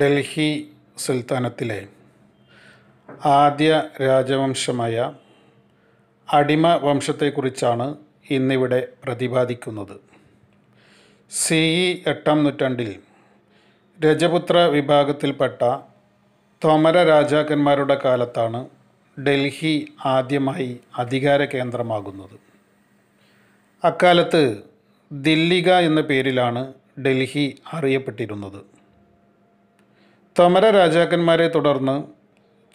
ഡൽഹി സുൽത്താനത്തിലെ ആദ്യ രാജവംശമായ അടിമ വംശത്തെക്കുറിച്ചാണ് ഇന്നിവിടെ പ്രതിപാദിക്കുന്നത് സി ഇ എട്ടാം നൂറ്റാണ്ടിൽ രജപുത്ര വിഭാഗത്തിൽപ്പെട്ട തോമര രാജാക്കന്മാരുടെ കാലത്താണ് ഡൽഹി ആദ്യമായി അധികാര കേന്ദ്രമാകുന്നത് അക്കാലത്ത് ദില്ലിക എന്ന പേരിലാണ് ഡൽഹി അറിയപ്പെട്ടിരുന്നത് തമര രാജാക്കന്മാരെ തുടർന്ന്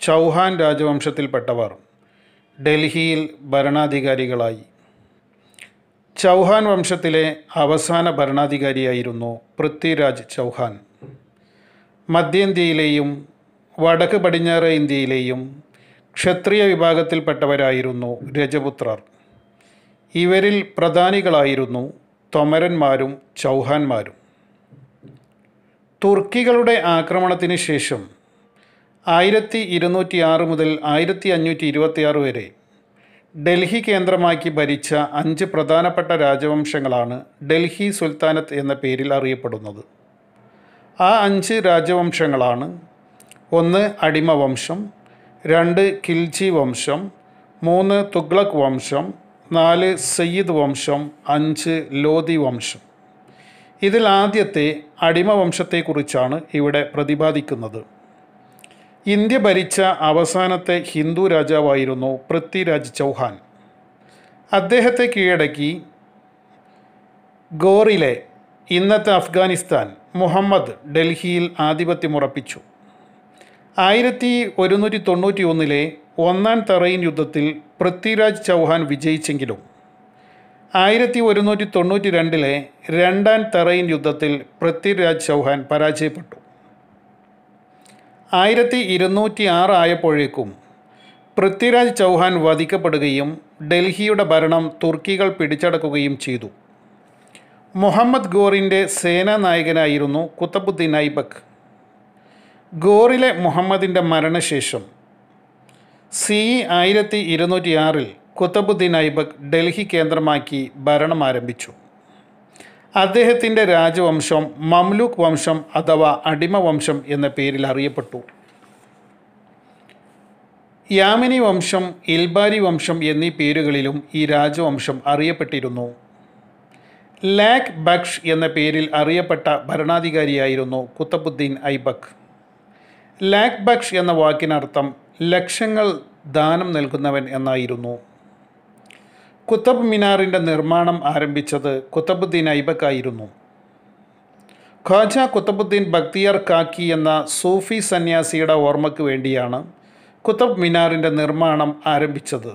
ചൗഹാൻ രാജവംശത്തിൽപ്പെട്ടവർ ഡൽഹിയിൽ ഭരണാധികാരികളായി ചൗഹാൻ വംശത്തിലെ അവസാന ഭരണാധികാരിയായിരുന്നു പൃഥ്വിരാജ് ചൗഹാൻ മധ്യേന്ത്യയിലെയും വടക്ക് പടിഞ്ഞാറ് ഇന്ത്യയിലെയും ക്ഷത്രിയ വിഭാഗത്തിൽപ്പെട്ടവരായിരുന്നു രജപുത്രർ ഇവരിൽ പ്രധാനികളായിരുന്നു തൊമരന്മാരും ചൗഹാന്മാരും തുർക്കികളുടെ ആക്രമണത്തിന് ശേഷം ആയിരത്തി ഇരുന്നൂറ്റി ആറ് മുതൽ ആയിരത്തി അഞ്ഞൂറ്റി ആറ് വരെ ഡൽഹി കേന്ദ്രമാക്കി ഭരിച്ച അഞ്ച് പ്രധാനപ്പെട്ട രാജവംശങ്ങളാണ് ഡൽഹി സുൽത്താനത്ത് എന്ന പേരിൽ അറിയപ്പെടുന്നത് ആ അഞ്ച് രാജവംശങ്ങളാണ് ഒന്ന് അടിമവംശം രണ്ട് കിൽജി വംശം മൂന്ന് തുഗ്ലക് വംശം നാല് സയ്യിദ് വംശം അഞ്ച് ലോധി വംശം ഇതിൽ ആദ്യത്തെ അടിമവംശത്തെക്കുറിച്ചാണ് ഇവിടെ പ്രതിപാദിക്കുന്നത് ഇന്ത്യ ഭരിച്ച അവസാനത്തെ ഹിന്ദു രാജാവായിരുന്നു പൃഥ്വിരാജ് ചൗഹാൻ അദ്ദേഹത്തെ കീഴടക്കി ഗോറിലെ ഇന്നത്തെ അഫ്ഗാനിസ്ഥാൻ മുഹമ്മദ് ഡൽഹിയിൽ ആധിപത്യമുറപ്പിച്ചു ആയിരത്തി ഒരുന്നൂറ്റി തൊണ്ണൂറ്റി ഒന്നിലെ ഒന്നാം തറയിൻ യുദ്ധത്തിൽ പൃഥ്വിരാജ് ചൗഹാൻ വിജയിച്ചെങ്കിലും ആയിരത്തി ഒരുന്നൂറ്റി തൊണ്ണൂറ്റി രണ്ടിലെ രണ്ടാം തെറൈൻ യുദ്ധത്തിൽ പൃഥ്വിരാജ് ചൗഹാൻ പരാജയപ്പെട്ടു ആയിരത്തി ഇരുന്നൂറ്റി ആറ് ആയപ്പോഴേക്കും പൃഥ്വിരാജ് ചൗഹാൻ വധിക്കപ്പെടുകയും ഡൽഹിയുടെ ഭരണം തുർക്കികൾ പിടിച്ചടക്കുകയും ചെയ്തു മുഹമ്മദ് ഗോറിൻ്റെ സേനാനായകനായിരുന്നു കുത്തബുദ്ദീൻ ഐബക് ഗോറിലെ മുഹമ്മദിൻ്റെ മരണശേഷം സി ആയിരത്തി ഇരുന്നൂറ്റി ആറിൽ കുത്തബുദ്ദീൻ ഐബക് ഡൽഹി കേന്ദ്രമാക്കി ഭരണം ആരംഭിച്ചു അദ്ദേഹത്തിൻ്റെ രാജവംശം മംലൂക്ക് വംശം അഥവാ അടിമ വംശം എന്ന പേരിൽ അറിയപ്പെട്ടു യാമിനി വംശം ഇൽബാരി വംശം എന്നീ പേരുകളിലും ഈ രാജവംശം അറിയപ്പെട്ടിരുന്നു ലാക് ബക്ഷ് എന്ന പേരിൽ അറിയപ്പെട്ട ഭരണാധികാരിയായിരുന്നു കുത്തബുദ്ദീൻ ഐബക് ലാക് ബക്ഷ് എന്ന വാക്കിനർത്ഥം ലക്ഷങ്ങൾ ദാനം നൽകുന്നവൻ എന്നായിരുന്നു കുത്തബ് മിനാറിൻ്റെ നിർമ്മാണം ആരംഭിച്ചത് കുത്തബുദ്ദീൻ ഐബക്കായിരുന്നു ഖാജ കുത്തബുദ്ദീൻ ബക്തിയർ കാക്കി എന്ന സൂഫി സന്യാസിയുടെ ഓർമ്മയ്ക്ക് വേണ്ടിയാണ് കുത്തബ് മിനാറിൻ്റെ നിർമ്മാണം ആരംഭിച്ചത്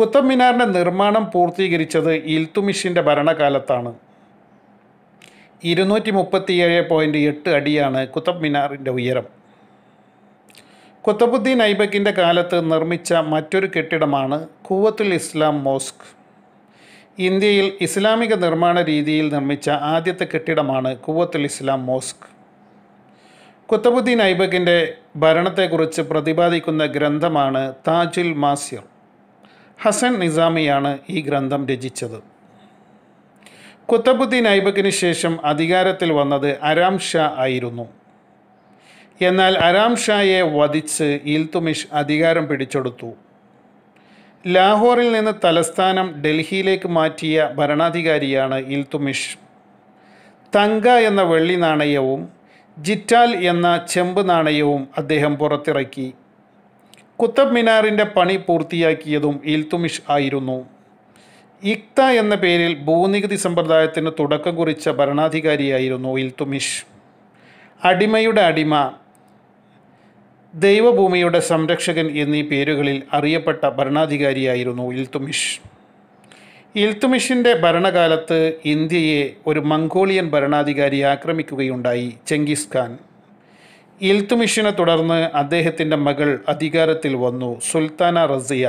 കുത്തബ് മിനാറിൻ്റെ നിർമ്മാണം പൂർത്തീകരിച്ചത് ഇൽത്തുമിഷിൻ്റെ ഭരണകാലത്താണ് ഇരുന്നൂറ്റി മുപ്പത്തിയേഴ് പോയിൻറ്റ് എട്ട് അടിയാണ് കുത്തബ് മിനാറിൻ്റെ ഉയരം കുത്തബുദ്ദീൻ ഐബക്കിൻ്റെ കാലത്ത് നിർമ്മിച്ച മറ്റൊരു കെട്ടിടമാണ് കൂവത്തുൽ ഇസ്ലാം മോസ്ക് ഇന്ത്യയിൽ ഇസ്ലാമിക നിർമ്മാണ രീതിയിൽ നിർമ്മിച്ച ആദ്യത്തെ കെട്ടിടമാണ് കൂവത്തുൽ ഇസ്ലാം മോസ്ക് കുത്തബുദ്ദീൻ ഐബക്കിൻ്റെ ഭരണത്തെക്കുറിച്ച് പ്രതിപാദിക്കുന്ന ഗ്രന്ഥമാണ് താജുൽ മാസിർ ഹസൻ നിസാമിയാണ് ഈ ഗ്രന്ഥം രചിച്ചത് കുത്തബുദ്ദീൻ ഐബക്കിന് ശേഷം അധികാരത്തിൽ വന്നത് അരാം ഷാ ആയിരുന്നു എന്നാൽ അരാം ഷായെ വധിച്ച് ഇൽത്തുമിഷ് അധികാരം പിടിച്ചെടുത്തു ലാഹോറിൽ നിന്ന് തലസ്ഥാനം ഡൽഹിയിലേക്ക് മാറ്റിയ ഭരണാധികാരിയാണ് ഇൽത്തുമിഷ് തങ്ക എന്ന വെള്ളി നാണയവും ജിറ്റാൽ എന്ന ചെമ്പ് നാണയവും അദ്ദേഹം പുറത്തിറക്കി കുത്തബ് മിനാറിൻ്റെ പണി പൂർത്തിയാക്കിയതും ഇൽത്തുമിഷ് ആയിരുന്നു ഇക്ത എന്ന പേരിൽ ഭൂനികുതി സമ്പ്രദായത്തിന് തുടക്കം കുറിച്ച ഭരണാധികാരിയായിരുന്നു ഇൽത്തുമിഷ് അടിമയുടെ അടിമ ദൈവഭൂമിയുടെ സംരക്ഷകൻ എന്നീ പേരുകളിൽ അറിയപ്പെട്ട ഭരണാധികാരിയായിരുന്നു ഇൽത്തുമിഷ് ഇൽത്തുമിഷിൻ്റെ ഭരണകാലത്ത് ഇന്ത്യയെ ഒരു മംഗോളിയൻ ഭരണാധികാരി ആക്രമിക്കുകയുണ്ടായി ചെങ്കിസ് ഖാൻ ഇൽത്തുമിഷിനെ തുടർന്ന് അദ്ദേഹത്തിൻ്റെ മകൾ അധികാരത്തിൽ വന്നു സുൽത്താന റസിയ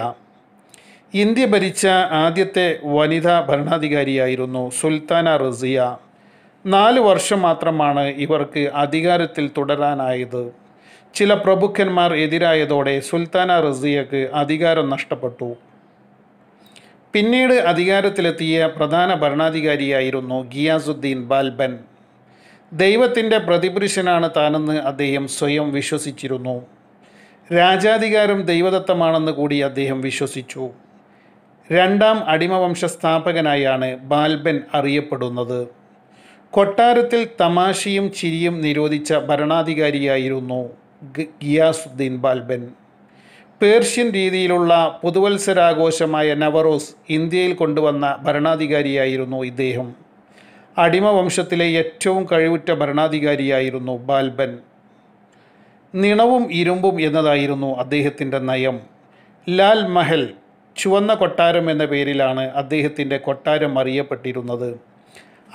ഇന്ത്യ ഭരിച്ച ആദ്യത്തെ വനിതാ ഭരണാധികാരിയായിരുന്നു സുൽത്താന റസിയ നാല് വർഷം മാത്രമാണ് ഇവർക്ക് അധികാരത്തിൽ തുടരാനായത് ചില പ്രഭുക്കന്മാർ എതിരായതോടെ സുൽത്താന റസിയക്ക് അധികാരം നഷ്ടപ്പെട്ടു പിന്നീട് അധികാരത്തിലെത്തിയ പ്രധാന ഭരണാധികാരിയായിരുന്നു ഗിയാസുദ്ദീൻ ബാൽബൻ ദൈവത്തിൻ്റെ പ്രതിപുരുഷനാണ് താനെന്ന് അദ്ദേഹം സ്വയം വിശ്വസിച്ചിരുന്നു രാജാധികാരം ദൈവദത്തമാണെന്ന് കൂടി അദ്ദേഹം വിശ്വസിച്ചു രണ്ടാം അടിമവംശ സ്ഥാപകനായാണ് ബാൽബൻ അറിയപ്പെടുന്നത് കൊട്ടാരത്തിൽ തമാശയും ചിരിയും നിരോധിച്ച ഭരണാധികാരിയായിരുന്നു ഗിയാസുദ്ദീൻ ബാൽബൻ പേർഷ്യൻ രീതിയിലുള്ള പുതുവത്സരാഘോഷമായ നവറോസ് ഇന്ത്യയിൽ കൊണ്ടുവന്ന ഭരണാധികാരിയായിരുന്നു ഇദ്ദേഹം അടിമവംശത്തിലെ ഏറ്റവും കഴിവുറ്റ ഭരണാധികാരിയായിരുന്നു ബാൽബൻ നിണവും ഇരുമ്പും എന്നതായിരുന്നു അദ്ദേഹത്തിൻ്റെ നയം ലാൽ മഹൽ ചുവന്ന കൊട്ടാരം എന്ന പേരിലാണ് അദ്ദേഹത്തിൻ്റെ കൊട്ടാരം അറിയപ്പെട്ടിരുന്നത്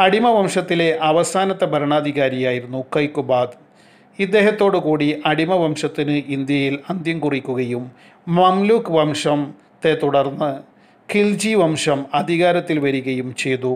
അടിമവംശത്തിലെ അവസാനത്തെ ഭരണാധികാരിയായിരുന്നു കൈക്കുബാദ് ഇദ്ദേഹത്തോടുകൂടി അടിമ വംശത്തിന് ഇന്ത്യയിൽ അന്ത്യം കുറിക്കുകയും മംലൂക്ക് വംശത്തെ തുടർന്ന് ഖിൽജി വംശം അധികാരത്തിൽ വരികയും ചെയ്തു